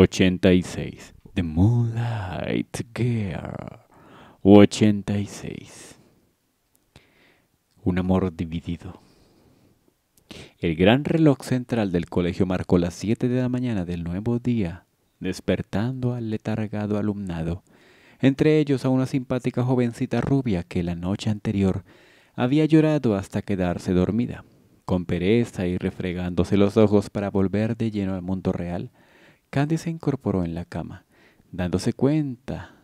86. The Moonlight Girl. 86. Un amor dividido. El gran reloj central del colegio marcó las 7 de la mañana del nuevo día, despertando al letargado alumnado, entre ellos a una simpática jovencita rubia que la noche anterior había llorado hasta quedarse dormida. Con pereza y refregándose los ojos para volver de lleno al mundo real, Candy se incorporó en la cama, dándose cuenta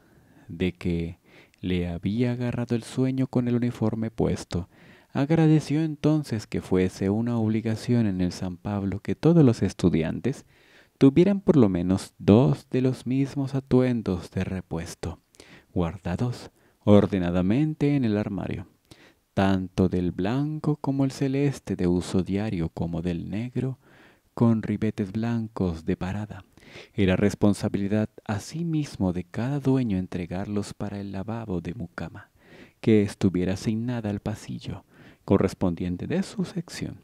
de que le había agarrado el sueño con el uniforme puesto. Agradeció entonces que fuese una obligación en el San Pablo que todos los estudiantes tuvieran por lo menos dos de los mismos atuendos de repuesto, guardados ordenadamente en el armario, tanto del blanco como el celeste de uso diario como del negro, con ribetes blancos de parada era responsabilidad asimismo de cada dueño entregarlos para el lavabo de mucama, que estuviera asignada al pasillo, correspondiente de su sección.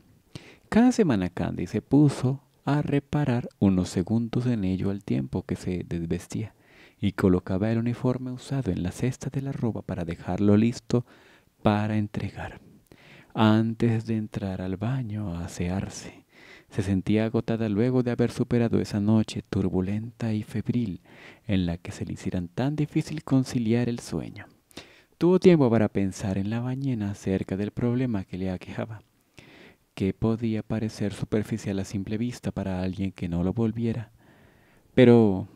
Cada semana Candy se puso a reparar unos segundos en ello al tiempo que se desvestía y colocaba el uniforme usado en la cesta de la ropa para dejarlo listo para entregar, antes de entrar al baño a asearse. Se sentía agotada luego de haber superado esa noche turbulenta y febril en la que se le hicieran tan difícil conciliar el sueño. Tuvo tiempo para pensar en la mañana acerca del problema que le aquejaba, que podía parecer superficial a simple vista para alguien que no lo volviera, pero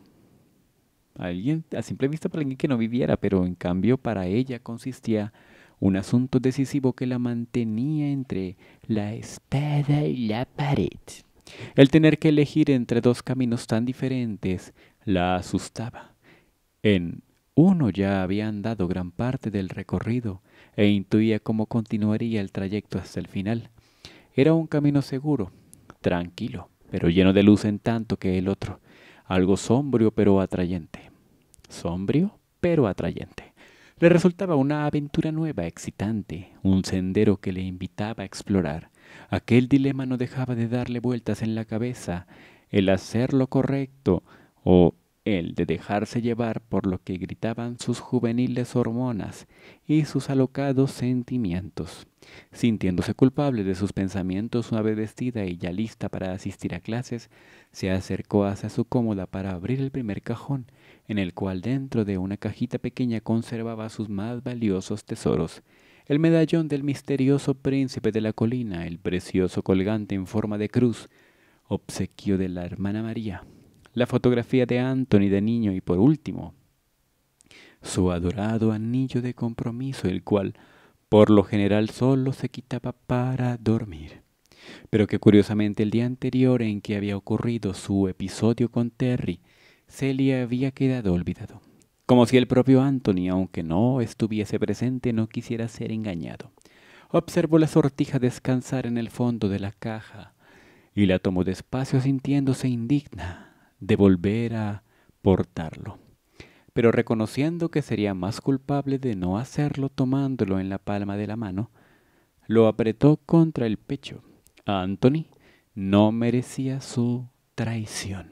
alguien a simple vista para alguien que no viviera, pero en cambio para ella consistía un asunto decisivo que la mantenía entre la espada y la pared. El tener que elegir entre dos caminos tan diferentes la asustaba. En uno ya había andado gran parte del recorrido e intuía cómo continuaría el trayecto hasta el final. Era un camino seguro, tranquilo, pero lleno de luz en tanto que el otro, algo sombrio pero atrayente. Sombrio pero atrayente. Le resultaba una aventura nueva, excitante, un sendero que le invitaba a explorar. Aquel dilema no dejaba de darle vueltas en la cabeza, el hacer lo correcto o el de dejarse llevar por lo que gritaban sus juveniles hormonas y sus alocados sentimientos. Sintiéndose culpable de sus pensamientos, vez vestida y ya lista para asistir a clases, se acercó hacia su cómoda para abrir el primer cajón, en el cual dentro de una cajita pequeña conservaba sus más valiosos tesoros. El medallón del misterioso príncipe de la colina, el precioso colgante en forma de cruz, obsequio de la hermana María, la fotografía de Anthony de niño y por último, su adorado anillo de compromiso, el cual por lo general solo se quitaba para dormir, pero que curiosamente el día anterior en que había ocurrido su episodio con Terry, Celia había quedado olvidado, como si el propio Anthony, aunque no estuviese presente, no quisiera ser engañado. Observó la sortija descansar en el fondo de la caja y la tomó despacio sintiéndose indigna de volver a portarlo pero reconociendo que sería más culpable de no hacerlo tomándolo en la palma de la mano, lo apretó contra el pecho. Anthony no merecía su traición,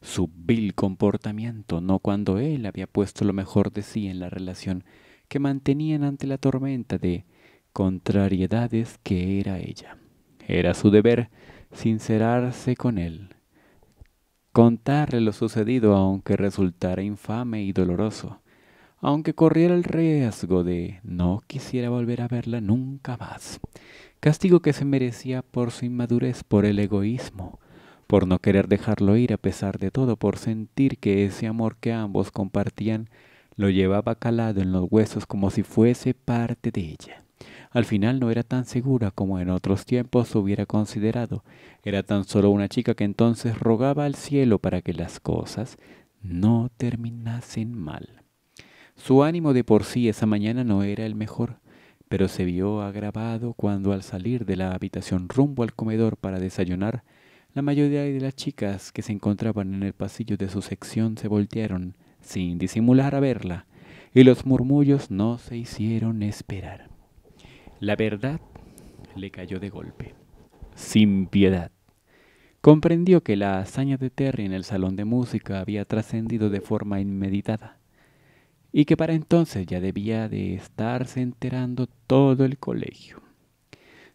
su vil comportamiento, no cuando él había puesto lo mejor de sí en la relación que mantenían ante la tormenta de contrariedades que era ella. Era su deber sincerarse con él contarle lo sucedido aunque resultara infame y doloroso, aunque corriera el riesgo de no quisiera volver a verla nunca más, castigo que se merecía por su inmadurez, por el egoísmo, por no querer dejarlo ir a pesar de todo, por sentir que ese amor que ambos compartían lo llevaba calado en los huesos como si fuese parte de ella. Al final no era tan segura como en otros tiempos hubiera considerado. Era tan solo una chica que entonces rogaba al cielo para que las cosas no terminasen mal. Su ánimo de por sí esa mañana no era el mejor, pero se vio agravado cuando al salir de la habitación rumbo al comedor para desayunar, la mayoría de las chicas que se encontraban en el pasillo de su sección se voltearon sin disimular a verla, y los murmullos no se hicieron esperar. La verdad le cayó de golpe, sin piedad. Comprendió que la hazaña de Terry en el salón de música había trascendido de forma inmeditada y que para entonces ya debía de estarse enterando todo el colegio.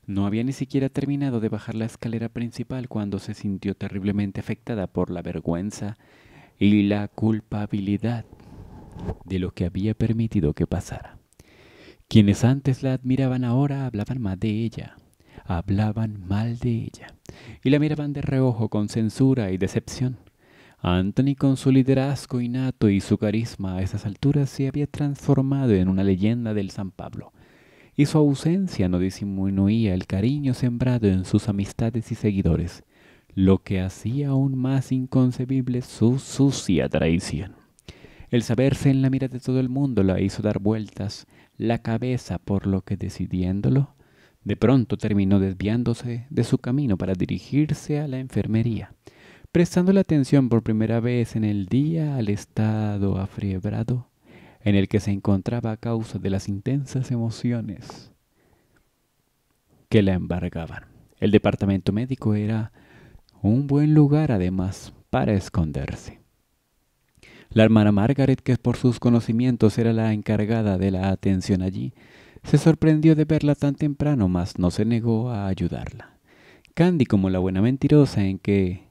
No había ni siquiera terminado de bajar la escalera principal cuando se sintió terriblemente afectada por la vergüenza y la culpabilidad de lo que había permitido que pasara. Quienes antes la admiraban ahora hablaban mal de ella, hablaban mal de ella, y la miraban de reojo con censura y decepción. Anthony con su liderazgo innato y su carisma a esas alturas se había transformado en una leyenda del San Pablo, y su ausencia no disminuía el cariño sembrado en sus amistades y seguidores, lo que hacía aún más inconcebible su sucia traición. El saberse en la mira de todo el mundo la hizo dar vueltas la cabeza, por lo que decidiéndolo, de pronto terminó desviándose de su camino para dirigirse a la enfermería, prestando la atención por primera vez en el día al estado afriebrado en el que se encontraba a causa de las intensas emociones que la embargaban. El departamento médico era un buen lugar además para esconderse. La hermana Margaret, que por sus conocimientos era la encargada de la atención allí, se sorprendió de verla tan temprano, mas no se negó a ayudarla. Candy, como la buena mentirosa en que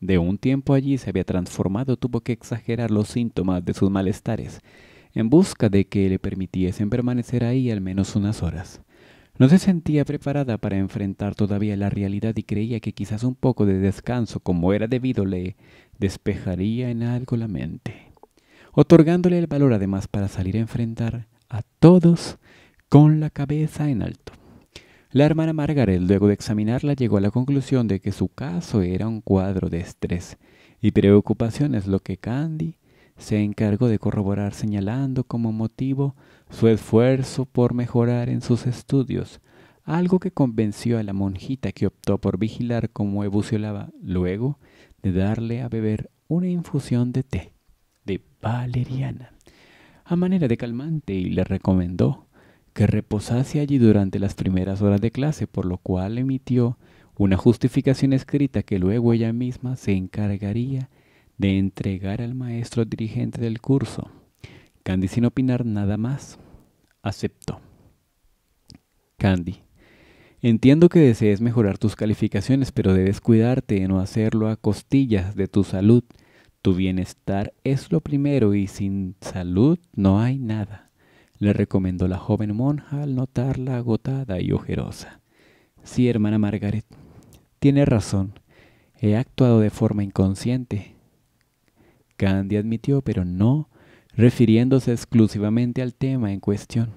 de un tiempo allí se había transformado, tuvo que exagerar los síntomas de sus malestares, en busca de que le permitiesen permanecer ahí al menos unas horas. No se sentía preparada para enfrentar todavía la realidad y creía que quizás un poco de descanso como era debido le despejaría en algo la mente, otorgándole el valor además para salir a enfrentar a todos con la cabeza en alto. La hermana Margaret, luego de examinarla, llegó a la conclusión de que su caso era un cuadro de estrés y preocupaciones, lo que Candy se encargó de corroborar señalando como motivo su esfuerzo por mejorar en sus estudios, algo que convenció a la monjita que optó por vigilar cómo ebuciolaba luego de darle a beber una infusión de té de valeriana a manera de calmante y le recomendó que reposase allí durante las primeras horas de clase, por lo cual emitió una justificación escrita que luego ella misma se encargaría de entregar al maestro dirigente del curso. Candy sin opinar nada más. Aceptó. Candy. Entiendo que desees mejorar tus calificaciones, pero debes cuidarte de no hacerlo a costillas de tu salud. Tu bienestar es lo primero y sin salud no hay nada, le recomendó la joven monja al notarla agotada y ojerosa. Sí, hermana Margaret, tiene razón. He actuado de forma inconsciente. Candy admitió, pero no refiriéndose exclusivamente al tema en cuestión.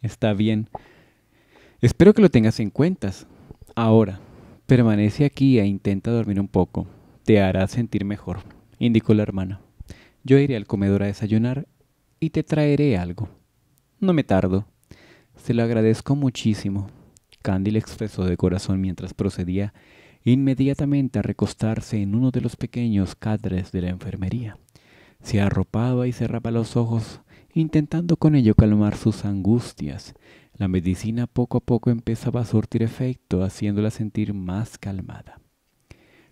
Está bien. Espero que lo tengas en cuentas. Ahora, permanece aquí e intenta dormir un poco. Te hará sentir mejor, indicó la hermana. Yo iré al comedor a desayunar y te traeré algo. No me tardo. Se lo agradezco muchísimo. Candy le expresó de corazón mientras procedía inmediatamente a recostarse en uno de los pequeños cadres de la enfermería. Se arropaba y cerraba los ojos, intentando con ello calmar sus angustias. La medicina poco a poco empezaba a surtir efecto, haciéndola sentir más calmada.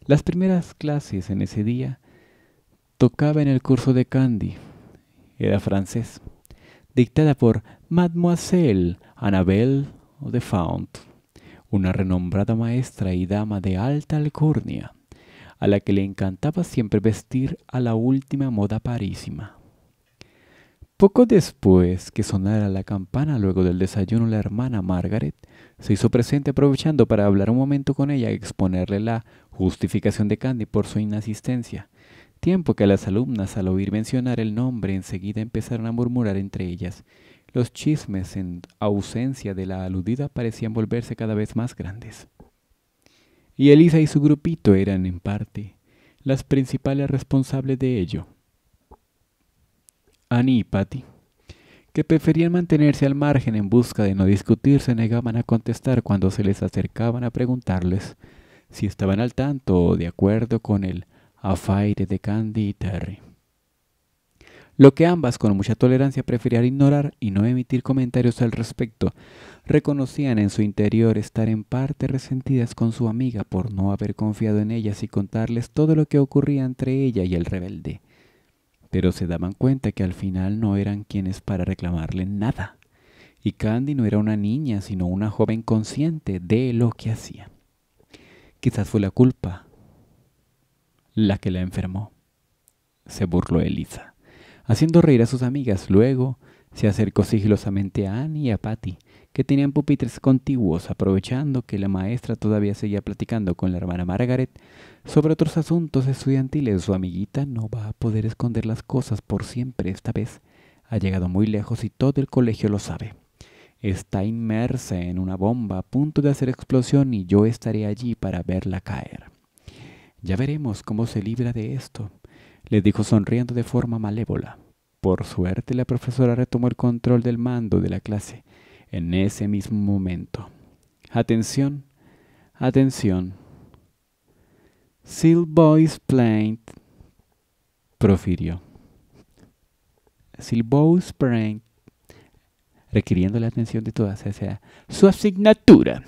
Las primeras clases en ese día tocaba en el curso de Candy. Era francés, dictada por Mademoiselle Annabelle de Fount, una renombrada maestra y dama de alta alcurnia a la que le encantaba siempre vestir a la última moda parísima. Poco después que sonara la campana luego del desayuno, la hermana Margaret se hizo presente aprovechando para hablar un momento con ella y exponerle la justificación de Candy por su inasistencia, tiempo que las alumnas al oír mencionar el nombre enseguida empezaron a murmurar entre ellas. Los chismes en ausencia de la aludida parecían volverse cada vez más grandes y Elisa y su grupito eran en parte las principales responsables de ello. Annie y Patty, que preferían mantenerse al margen en busca de no discutir, se negaban a contestar cuando se les acercaban a preguntarles si estaban al tanto o de acuerdo con el afaire de Candy y Terry lo que ambas con mucha tolerancia preferían ignorar y no emitir comentarios al respecto. Reconocían en su interior estar en parte resentidas con su amiga por no haber confiado en ellas y contarles todo lo que ocurría entre ella y el rebelde. Pero se daban cuenta que al final no eran quienes para reclamarle nada. Y Candy no era una niña, sino una joven consciente de lo que hacía. Quizás fue la culpa la que la enfermó, se burló Elisa haciendo reír a sus amigas. Luego se acercó sigilosamente a Annie y a Patty, que tenían pupitres contiguos, aprovechando que la maestra todavía seguía platicando con la hermana Margaret sobre otros asuntos estudiantiles. Su amiguita no va a poder esconder las cosas por siempre esta vez. Ha llegado muy lejos y todo el colegio lo sabe. Está inmersa en una bomba a punto de hacer explosión y yo estaré allí para verla caer. Ya veremos cómo se libra de esto le dijo sonriendo de forma malévola. Por suerte la profesora retomó el control del mando de la clase en ese mismo momento. Atención, atención. Seal Plaint, profirió. Silbois Plaint requiriendo la atención de todas, sea, su asignatura.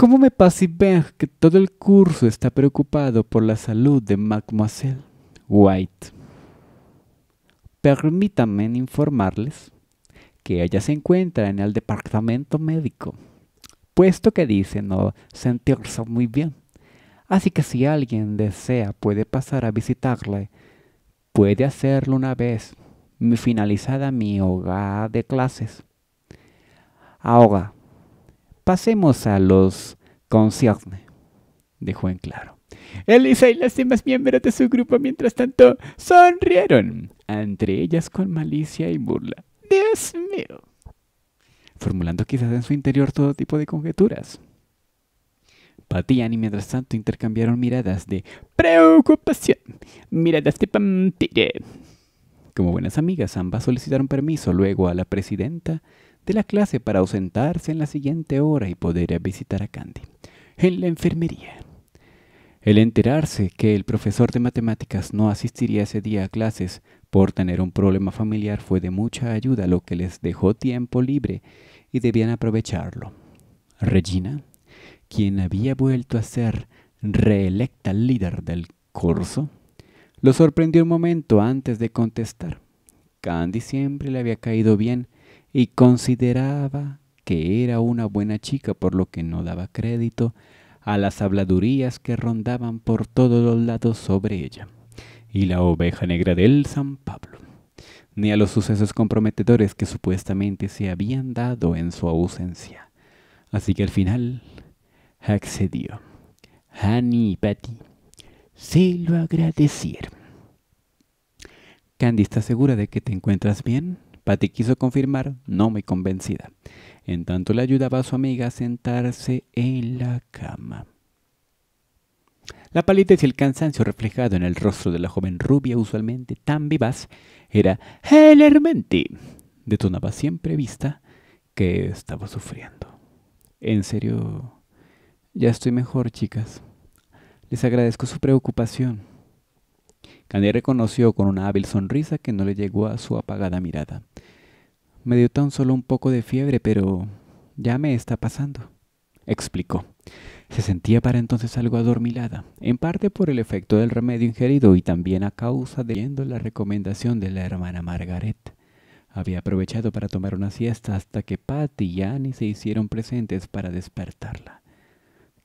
¿Cómo me ver que todo el curso está preocupado por la salud de Mademoiselle White? Permítanme informarles que ella se encuentra en el departamento médico, puesto que dice no sentirse muy bien. Así que si alguien desea puede pasar a visitarla. puede hacerlo una vez finalizada mi hogar de clases. Ahora, Pasemos a los conciernes, dejó en claro. Elisa y las demás miembros de su grupo, mientras tanto, sonrieron, entre ellas con malicia y burla. Dios mío. Formulando quizás en su interior todo tipo de conjeturas. Patían y mientras tanto intercambiaron miradas de preocupación, miradas de pampire. Como buenas amigas, ambas solicitaron permiso luego a la presidenta la clase para ausentarse en la siguiente hora y poder visitar a Candy en la enfermería. El enterarse que el profesor de matemáticas no asistiría ese día a clases por tener un problema familiar fue de mucha ayuda, lo que les dejó tiempo libre y debían aprovecharlo. Regina, quien había vuelto a ser reelecta líder del curso, lo sorprendió un momento antes de contestar. Candy siempre le había caído bien y consideraba que era una buena chica por lo que no daba crédito a las habladurías que rondaban por todos los lados sobre ella y la oveja negra del San Pablo, ni a los sucesos comprometedores que supuestamente se habían dado en su ausencia. Así que al final accedió. Annie y Patty se lo agradecieron. Candy, ¿estás segura de que te encuentras bien? Patty quiso confirmar, no muy convencida. En tanto le ayudaba a su amiga a sentarse en la cama. La palidez y el cansancio reflejado en el rostro de la joven rubia, usualmente tan vivaz, era ¡Helermente! Detonaba siempre vista que estaba sufriendo. En serio, ya estoy mejor, chicas. Les agradezco su preocupación. Candy reconoció con una hábil sonrisa que no le llegó a su apagada mirada. Me dio tan solo un poco de fiebre, pero ya me está pasando, explicó. Se sentía para entonces algo adormilada, en parte por el efecto del remedio ingerido y también a causa de viendo la recomendación de la hermana Margaret. Había aprovechado para tomar una siesta hasta que Patty y Annie se hicieron presentes para despertarla.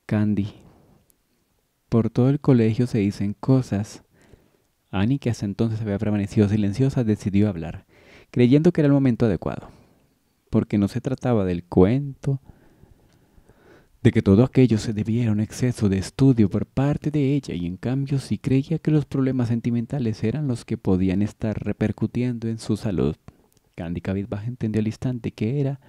Candy, por todo el colegio se dicen cosas, Annie, que hasta entonces había permanecido silenciosa, decidió hablar, creyendo que era el momento adecuado, porque no se trataba del cuento de que todo aquello se debiera a un exceso de estudio por parte de ella y en cambio sí creía que los problemas sentimentales eran los que podían estar repercutiendo en su salud. Candy Cabizbaja entendió al instante que era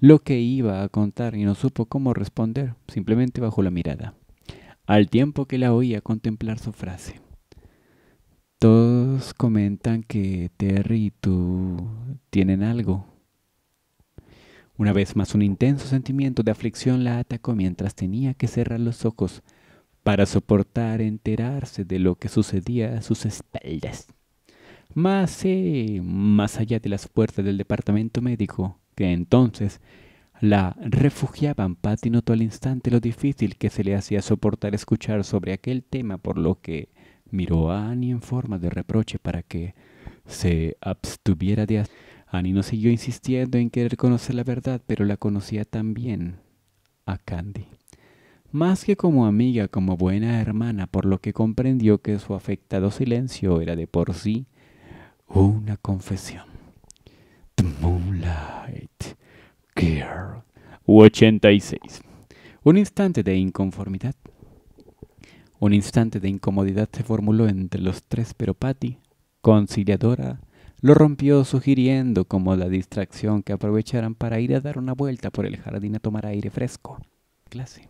lo que iba a contar y no supo cómo responder, simplemente bajó la mirada, al tiempo que la oía contemplar su frase. Todos comentan que Terry y tú tienen algo. Una vez más un intenso sentimiento de aflicción la atacó mientras tenía que cerrar los ojos para soportar enterarse de lo que sucedía a sus espaldas. Más, eh, más allá de las puertas del departamento médico, que entonces la refugiaban, Patty notó al instante lo difícil que se le hacía soportar escuchar sobre aquel tema, por lo que miró a Annie en forma de reproche para que se abstuviera de hacer. Annie no siguió insistiendo en querer conocer la verdad, pero la conocía también a Candy. Más que como amiga, como buena hermana, por lo que comprendió que su afectado silencio era de por sí una confesión. The Moonlight Girl 86. Un instante de inconformidad un instante de incomodidad se formuló entre los tres, pero Patty, conciliadora, lo rompió sugiriendo como la distracción que aprovecharan para ir a dar una vuelta por el jardín a tomar aire fresco. Clase.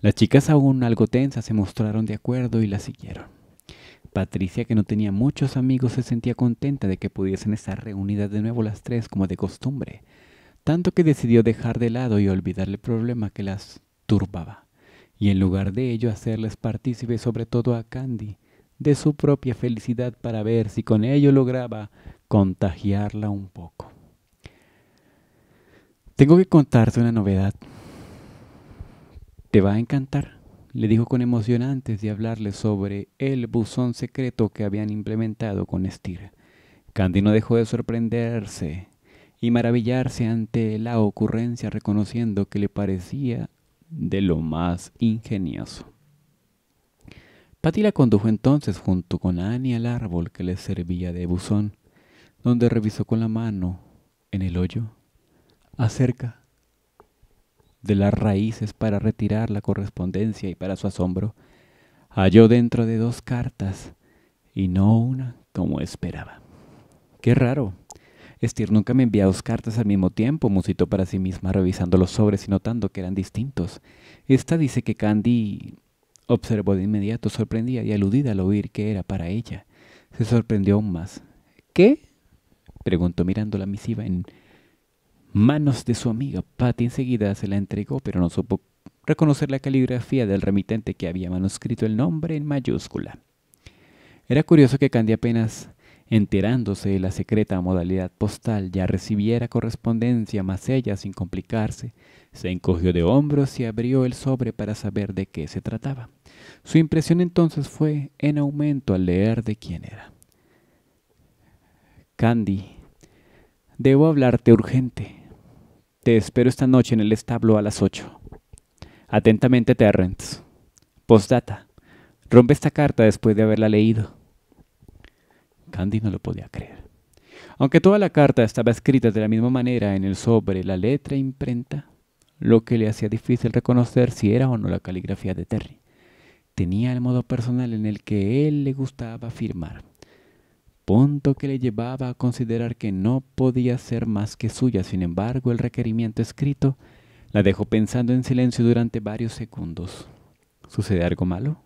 Las chicas aún algo tensas se mostraron de acuerdo y la siguieron. Patricia, que no tenía muchos amigos, se sentía contenta de que pudiesen estar reunidas de nuevo las tres como de costumbre, tanto que decidió dejar de lado y olvidar el problema que las turbaba y en lugar de ello hacerles partícipe sobre todo a Candy de su propia felicidad para ver si con ello lograba contagiarla un poco. Tengo que contarte una novedad. Te va a encantar, le dijo con emoción antes de hablarle sobre el buzón secreto que habían implementado con estira Candy no dejó de sorprenderse y maravillarse ante la ocurrencia reconociendo que le parecía de lo más ingenioso. Patty la condujo entonces junto con Annie al árbol que le servía de buzón, donde revisó con la mano en el hoyo acerca de las raíces para retirar la correspondencia y para su asombro halló dentro de dos cartas y no una como esperaba. Qué raro, Estir nunca me envía dos cartas al mismo tiempo, musitó para sí misma, revisando los sobres y notando que eran distintos. Esta dice que Candy observó de inmediato, sorprendida y aludida al oír que era para ella. Se sorprendió aún más. ¿Qué? preguntó mirando la misiva en manos de su amiga. Patty enseguida se la entregó, pero no supo reconocer la caligrafía del remitente que había manuscrito el nombre en mayúscula. Era curioso que Candy apenas enterándose de la secreta modalidad postal, ya recibiera correspondencia, más ella, sin complicarse, se encogió de hombros y abrió el sobre para saber de qué se trataba. Su impresión entonces fue en aumento al leer de quién era. Candy, debo hablarte urgente. Te espero esta noche en el establo a las ocho. Atentamente, Terrence. Postdata. Rompe esta carta después de haberla leído. Candy no lo podía creer. Aunque toda la carta estaba escrita de la misma manera en el sobre, la letra imprenta, lo que le hacía difícil reconocer si era o no la caligrafía de Terry. Tenía el modo personal en el que él le gustaba firmar, punto que le llevaba a considerar que no podía ser más que suya. Sin embargo, el requerimiento escrito la dejó pensando en silencio durante varios segundos. ¿Sucede algo malo?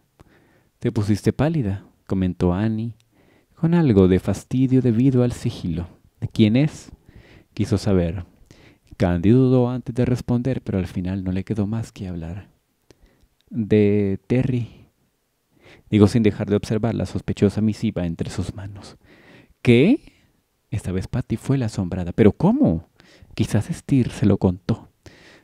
Te pusiste pálida, comentó Annie con algo de fastidio debido al sigilo. de ¿Quién es? Quiso saber. Cándido dudó antes de responder, pero al final no le quedó más que hablar. De Terry. Digo sin dejar de observar la sospechosa misiva entre sus manos. ¿Qué? Esta vez Patty fue la asombrada. ¿Pero cómo? Quizás estir se lo contó.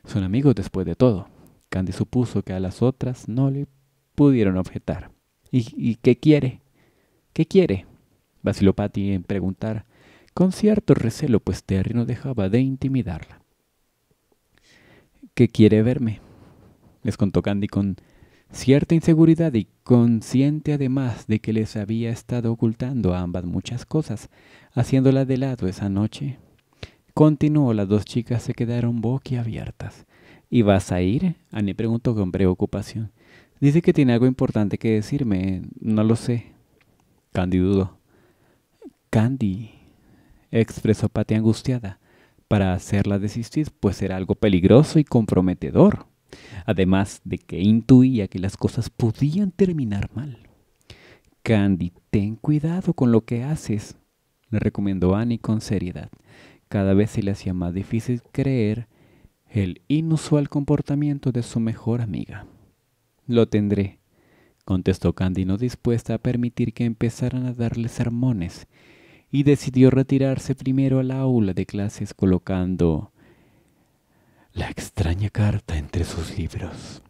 Son amigos después de todo. Candy supuso que a las otras no le pudieron objetar. ¿Y, y qué quiere? ¿Qué quiere? Vaciló en preguntar, con cierto recelo, pues Terry no dejaba de intimidarla. ¿Qué quiere verme? les contó Candy con cierta inseguridad y consciente además de que les había estado ocultando a ambas muchas cosas, haciéndola de lado esa noche. Continuó, las dos chicas se quedaron boquiabiertas. ¿Y vas a ir? Annie preguntó con preocupación. Dice que tiene algo importante que decirme. No lo sé. Candy dudó. Candy, expresó Patty angustiada, para hacerla desistir, pues era algo peligroso y comprometedor, además de que intuía que las cosas podían terminar mal. Candy, ten cuidado con lo que haces, le recomendó Annie con seriedad. Cada vez se le hacía más difícil creer el inusual comportamiento de su mejor amiga. Lo tendré, contestó Candy, no dispuesta a permitir que empezaran a darle sermones y decidió retirarse primero al aula de clases colocando la extraña carta entre sus libros.